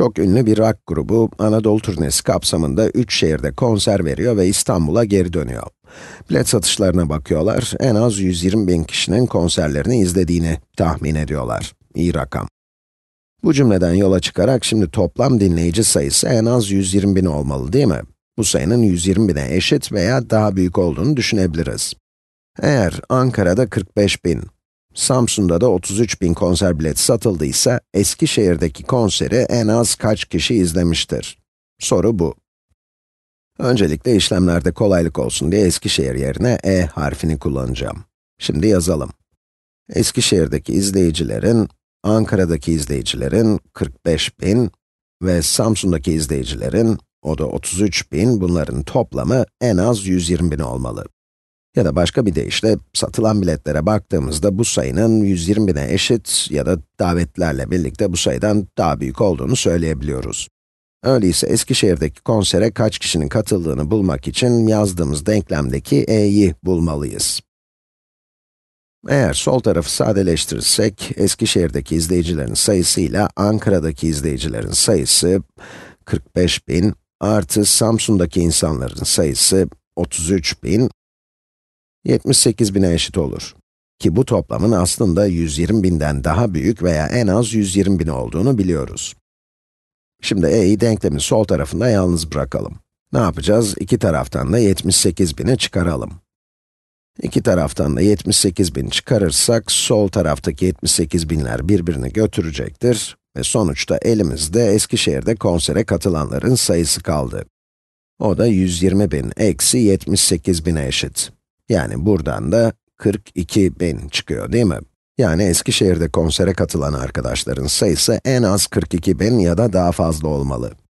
Çok ünlü bir rock grubu, Anadolu turnesi kapsamında 3 şehirde konser veriyor ve İstanbul'a geri dönüyor. Bilet satışlarına bakıyorlar, en az 120 bin kişinin konserlerini izlediğini tahmin ediyorlar. İyi rakam. Bu cümleden yola çıkarak şimdi toplam dinleyici sayısı en az 120 bin olmalı değil mi? Bu sayının 120 bine eşit veya daha büyük olduğunu düşünebiliriz. Eğer Ankara'da 45 bin, Samsun'da da 33 bin konser bileti satıldıysa, Eskişehir'deki konseri en az kaç kişi izlemiştir? Soru bu. Öncelikle işlemlerde kolaylık olsun diye Eskişehir yerine e harfini kullanacağım. Şimdi yazalım. Eskişehir'deki izleyicilerin, Ankara'daki izleyicilerin 45 bin ve Samsun'daki izleyicilerin, o da 33 bin, bunların toplamı en az 120 bin olmalı. Ya da başka bir deyişle, satılan biletlere baktığımızda bu sayının 120.000'e eşit ya da davetlerle birlikte bu sayıdan daha büyük olduğunu söyleyebiliyoruz. Öyleyse Eskişehir'deki konsere kaç kişinin katıldığını bulmak için yazdığımız denklemdeki e'yi bulmalıyız. Eğer sol tarafı sadeleştirirsek, Eskişehir'deki izleyicilerin sayısı ile Ankara'daki izleyicilerin sayısı 45.000 artı Samsun'daki insanların sayısı 33.000 78 bine eşit olur. Ki bu toplamın aslında 120 binden daha büyük veya en az 120 bin olduğunu biliyoruz. Şimdi e'yi denklemin sol tarafında yalnız bırakalım. Ne yapacağız? İki taraftan da 78 bini çıkaralım. İki taraftan da 78 bin çıkarırsak, sol taraftaki 78 binler birbirini götürecektir ve sonuçta elimizde Eskişehir'de konsere katılanların sayısı kaldı. O da 120 bin eksi 78 bine eşit. Yani buradan da 42 bin çıkıyor değil mi? Yani Eskişehir'de konsere katılan arkadaşların sayısı en az 42 bin ya da daha fazla olmalı.